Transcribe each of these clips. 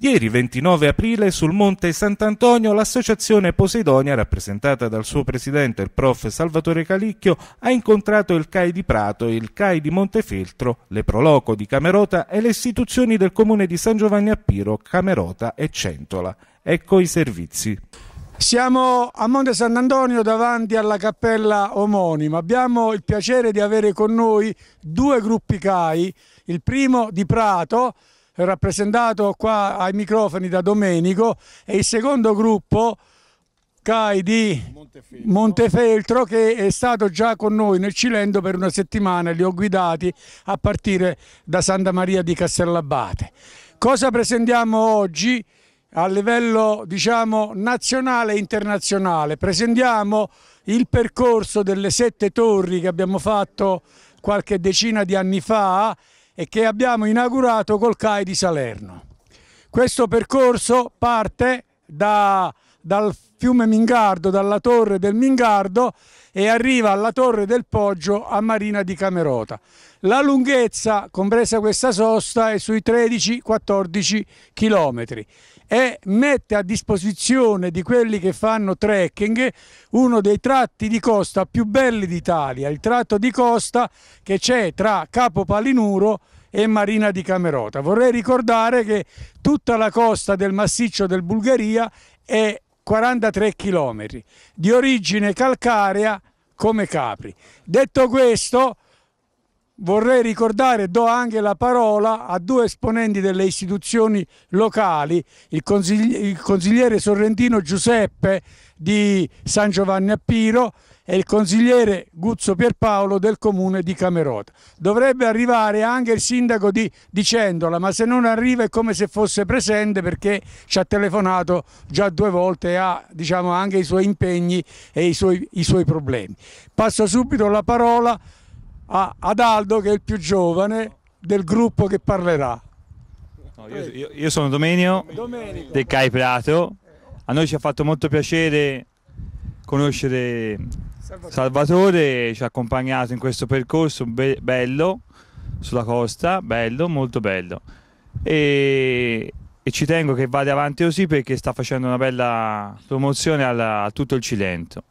Ieri 29 aprile sul Monte Sant'Antonio l'associazione Poseidonia, rappresentata dal suo presidente il prof Salvatore Calicchio, ha incontrato il CAI di Prato, il CAI di Montefeltro, le Proloco di Camerota e le istituzioni del comune di San Giovanni a Piro, Camerota e Centola. Ecco i servizi. Siamo a Monte Sant'Antonio davanti alla cappella omonima. Abbiamo il piacere di avere con noi due gruppi CAI, il primo di Prato rappresentato qua ai microfoni da Domenico e il secondo gruppo CAI di Montefeltro. Montefeltro. che è stato già con noi nel Cilento per una settimana, li ho guidati a partire da Santa Maria di Castellabate. Cosa presentiamo oggi? a livello diciamo, nazionale e internazionale. Presentiamo il percorso delle sette torri che abbiamo fatto qualche decina di anni fa e che abbiamo inaugurato col CAI di Salerno. Questo percorso parte da, dal fiume Mingardo, dalla torre del Mingardo e arriva alla torre del Poggio a Marina di Camerota. La lunghezza, compresa questa sosta, è sui 13-14 chilometri e mette a disposizione di quelli che fanno trekking uno dei tratti di costa più belli d'Italia, il tratto di costa che c'è tra Capo Palinuro e Marina di Camerota. Vorrei ricordare che tutta la costa del massiccio del Bulgaria è 43 km, di origine calcarea come Capri. Detto questo, vorrei ricordare, do anche la parola a due esponenti delle istituzioni locali, il, consigli il consigliere sorrentino Giuseppe di San Giovanni Appiro e il consigliere Guzzo Pierpaolo del comune di Camerota. Dovrebbe arrivare anche il sindaco di, di Cendola, ma se non arriva è come se fosse presente perché ci ha telefonato già due volte e ha diciamo, anche i suoi impegni e i suoi, i suoi problemi. Passo subito la parola a a, ad Aldo che è il più giovane del gruppo che parlerà. No, io, io, io, sono Domenio Domenico. del CAI Prato, a noi ci ha fatto molto piacere conoscere Salvatore, Salvatore ci ha accompagnato in questo percorso be bello sulla costa, bello, molto bello. E, e, ci tengo che vada avanti così perché sta facendo una bella promozione alla, a tutto il Cilento.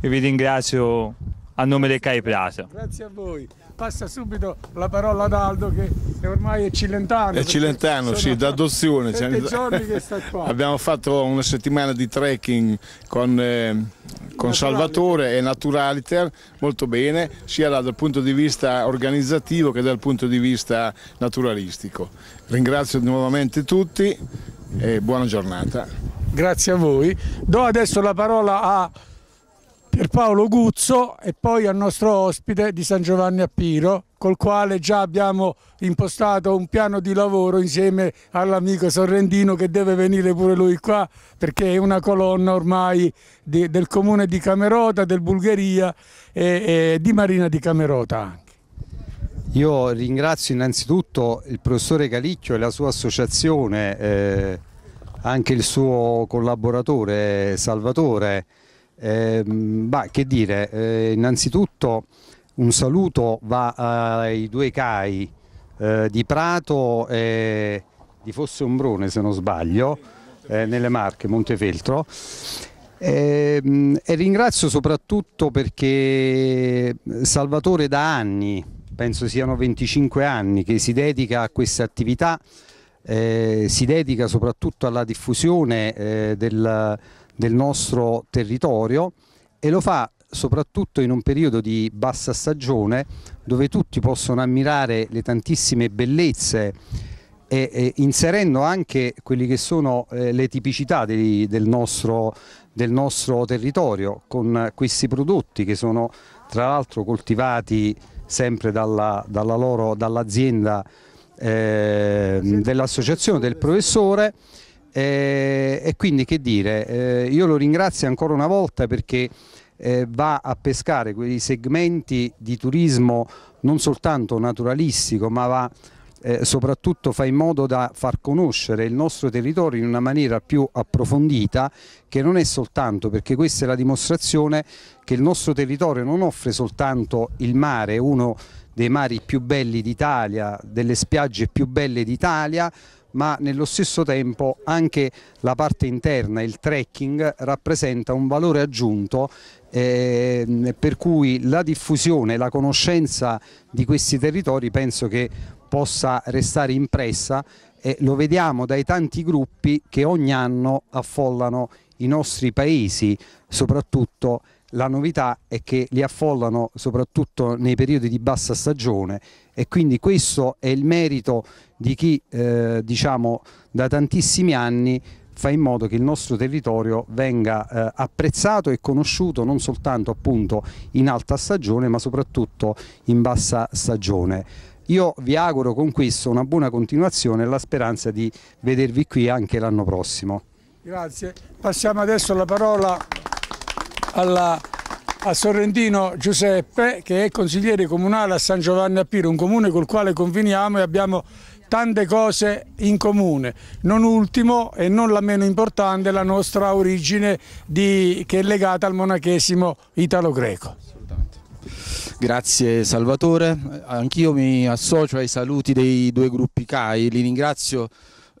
E vi ringrazio a nome del CAI Plaza. Grazie a voi. Passa subito la parola ad Aldo che ormai è cilentano. È cilentano, sì, d'adozione. Sette cioè, giorni che sta qua. Abbiamo fatto una settimana di trekking con, eh, con Salvatore e Naturaliter, molto bene, sia dal punto di vista organizzativo che dal punto di vista naturalistico. Ringrazio nuovamente tutti e buona giornata. Grazie a voi. Do adesso la parola a... Pierpaolo Guzzo e poi al nostro ospite di San Giovanni a Piro, col quale già abbiamo impostato un piano di lavoro insieme all'amico Sorrendino che deve venire pure lui qua perché è una colonna ormai di, del comune di Camerota, del Bulgaria e, e di Marina di Camerota anche. Io ringrazio innanzitutto il professore Calicchio e la sua associazione, eh, anche il suo collaboratore Salvatore, eh, bah, che dire, eh, innanzitutto un saluto va ai due CAI eh, di Prato e di Fosse Ombrone se non sbaglio, eh, nelle Marche, Montefeltro. E, ehm, e ringrazio soprattutto perché Salvatore da anni, penso siano 25 anni, che si dedica a questa attività, eh, si dedica soprattutto alla diffusione eh, del del nostro territorio e lo fa soprattutto in un periodo di bassa stagione dove tutti possono ammirare le tantissime bellezze e, e inserendo anche quelle che sono eh, le tipicità dei, del, nostro, del nostro territorio con questi prodotti che sono tra l'altro coltivati sempre dalla, dalla loro, dall'azienda eh, dell'associazione del professore e, eh, e quindi che dire, eh, io lo ringrazio ancora una volta perché eh, va a pescare quei segmenti di turismo non soltanto naturalistico ma va eh, soprattutto fa in modo da far conoscere il nostro territorio in una maniera più approfondita che non è soltanto perché questa è la dimostrazione che il nostro territorio non offre soltanto il mare, uno dei mari più belli d'Italia, delle spiagge più belle d'Italia, ma nello stesso tempo anche la parte interna, il trekking, rappresenta un valore aggiunto eh, per cui la diffusione, la conoscenza di questi territori penso che possa restare impressa e lo vediamo dai tanti gruppi che ogni anno affollano i nostri paesi, soprattutto la novità è che li affollano soprattutto nei periodi di bassa stagione e quindi questo è il merito di chi eh, diciamo, da tantissimi anni fa in modo che il nostro territorio venga eh, apprezzato e conosciuto non soltanto appunto in alta stagione ma soprattutto in bassa stagione. Io vi auguro con questo una buona continuazione e la speranza di vedervi qui anche l'anno prossimo. Grazie. Passiamo adesso la parola alla, a Sorrentino Giuseppe che è consigliere comunale a San Giovanni a Piro, un comune col quale conveniamo e abbiamo tante cose in comune, non ultimo e non la meno importante la nostra origine di, che è legata al monachesimo italo-greco. Grazie Salvatore, anch'io mi associo ai saluti dei due gruppi CAI, li ringrazio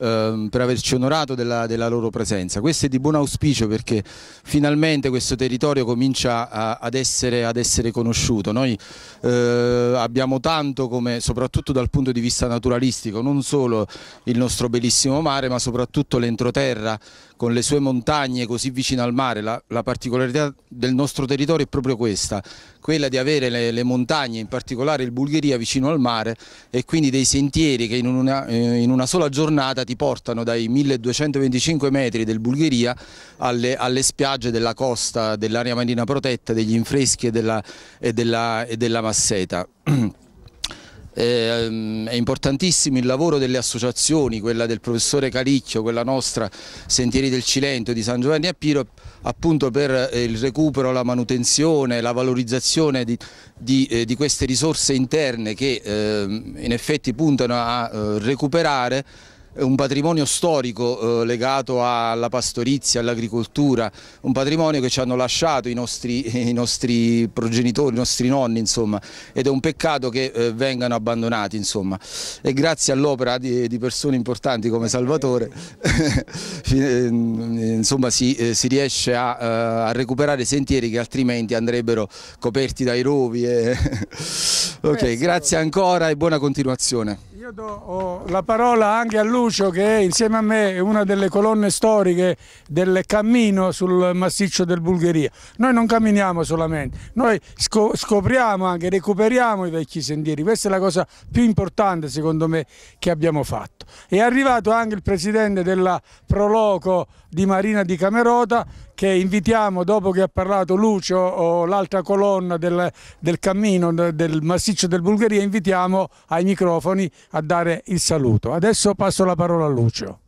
Ehm, per averci onorato della, della, loro presenza. Questo è di buon auspicio perché finalmente questo territorio comincia a, ad, essere, ad, essere, conosciuto. Noi eh, abbiamo tanto, come, soprattutto dal punto di vista naturalistico, non solo il nostro bellissimo mare ma soprattutto l'entroterra con le sue montagne così vicino al mare. La, la particolarità del nostro territorio è proprio questa, quella di avere le, le montagne, in particolare il Bulgheria, vicino al mare e quindi dei sentieri che in una, eh, in una sola giornata ti ti portano dai 1225 metri del Bulgheria alle, alle spiagge della costa, dell'area marina protetta, degli infreschi e della, e della, e della masseta. Ehm, è importantissimo il lavoro delle associazioni, quella del professore Caricchio, quella nostra Sentieri del Cilento di San Giovanni a Piro, appunto per eh, il recupero, la manutenzione, la valorizzazione di, di, eh, di queste risorse interne che ehm, in effetti puntano a eh, recuperare un patrimonio storico eh, legato alla pastorizia, all'agricoltura, un patrimonio che ci hanno lasciato i nostri, i nostri progenitori, i nostri nonni, insomma, ed è un peccato che eh, vengano abbandonati, insomma. E grazie all'opera di, di, persone importanti come Salvatore, ehm, insomma, si, eh, si, riesce a, eh, a, recuperare sentieri che altrimenti andrebbero coperti dai rovi. E... ok, grazie ancora e buona continuazione. Io do la parola anche a lui Ferruccio che insieme a me è una delle colonne storiche del cammino sul massiccio del Bulgheria. Noi non camminiamo solamente, noi scopriamo anche, recuperiamo i vecchi sentieri, questa è la cosa più importante secondo me che abbiamo fatto. È arrivato anche il presidente della Proloco di Marina di Camerota che invitiamo dopo che ha parlato Lucio o l'altra colonna del, del cammino del massiccio del Bulgheria, invitiamo ai microfoni a dare il saluto. Adesso passo la la parola a Lucio.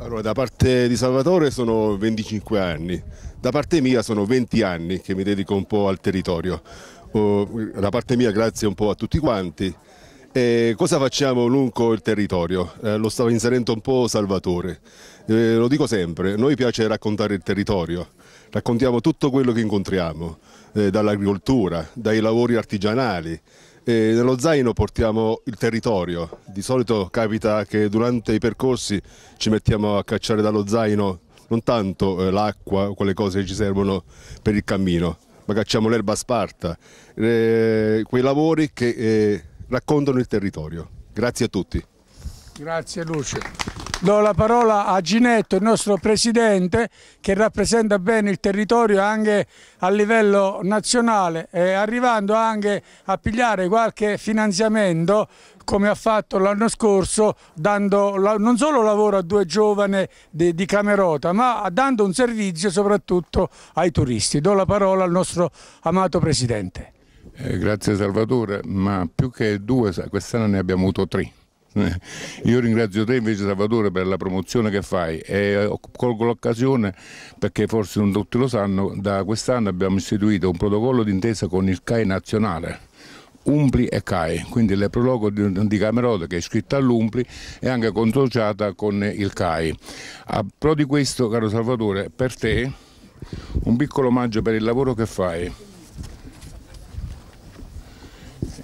Allora, da parte di Salvatore sono 25 anni, da parte mia sono 20 anni che mi dedico un po' al territorio. Oh, da parte mia grazie un po' a tutti quanti. E cosa facciamo lungo il territorio? Eh, lo stava inserendo un po' Salvatore. Eh, lo dico sempre, noi piace raccontare il territorio, raccontiamo tutto quello che incontriamo, eh, dall'agricoltura, dai lavori artigianali, e nello zaino portiamo il territorio, di solito capita che durante i percorsi ci mettiamo a cacciare dallo zaino non tanto eh, l'acqua, quelle cose che ci servono per il cammino, ma cacciamo l'erba sparta, eh, quei lavori che eh, raccontano il territorio. Grazie a tutti. Grazie Luce. Do la parola a Ginetto, il nostro presidente, che rappresenta bene il territorio anche a livello nazionale, e arrivando anche a pigliare qualche finanziamento come ha fatto l'anno scorso, dando non solo lavoro a due giovani di, di Camerota, ma dando un servizio soprattutto ai turisti. Do la parola al nostro amato Presidente. Eh, grazie Salvatore, ma più che due, quest'anno ne abbiamo avuto tre Io ringrazio te invece Salvatore per la promozione che fai e eh, colgo l'occasione perché forse non tutti lo sanno, da quest'anno abbiamo istituito un protocollo d'intesa con il CAI nazionale. Umpli e CAI, quindi il prologo di Camerota che è iscritta all'Umpli e anche consociata con il CAI. A pro di questo, caro Salvatore, per te un piccolo omaggio per il lavoro che fai.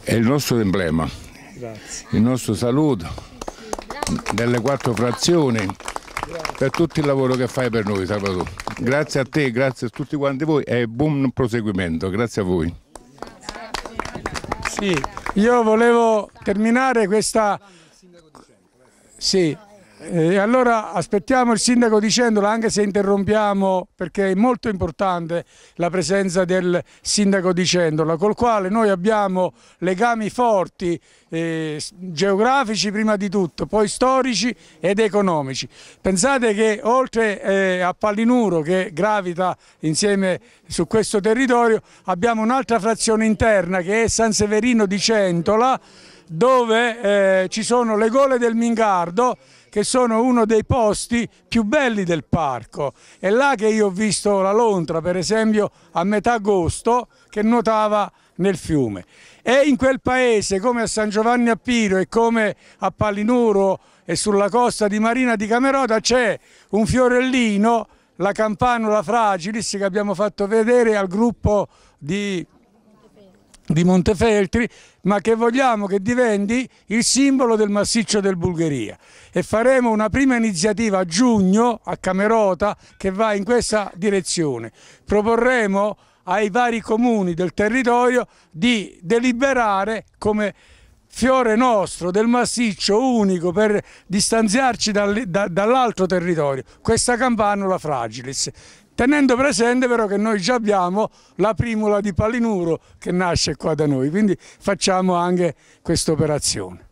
È il nostro emblema, il nostro saluto delle quattro frazioni per tutto il lavoro che fai per noi Salvatore. Grazie a te, grazie a tutti quanti voi e buon proseguimento, grazie a voi. Sì, io volevo terminare questa... Sì, eh, e allora aspettiamo il sindaco dicendola, anche se interrompiamo, perché è molto importante la presenza del sindaco dicendola, col quale noi abbiamo legami forti, eh, geografici prima di tutto, poi storici ed economici. Pensate che oltre eh, a Pallinuro, che gravita insieme su questo territorio, abbiamo un'altra frazione interna che è San Severino di Centola, dove eh, ci sono le gole del Mingardo, che sono uno dei posti più belli del parco. È là che io ho visto la lontra, per esempio, a metà agosto, che nuotava nel fiume. E in quel paese, come a San Giovanni a Piro e come a Palinuro e sulla costa di Marina di Camerota, c'è un fiorellino, la campanula fragilis, che abbiamo fatto vedere al gruppo di di Montefeltri, ma che vogliamo che diventi il simbolo del massiccio del Bulgaria. E faremo una prima iniziativa a giugno a Camerota che va in questa direzione. Proporremo ai vari comuni del territorio di deliberare come fiore nostro del massiccio unico per distanziarci dall'altro territorio, questa campanula fragilis tenendo presente però che noi già abbiamo la primula di Palinuro che nasce qua da noi, quindi facciamo anche questa operazione.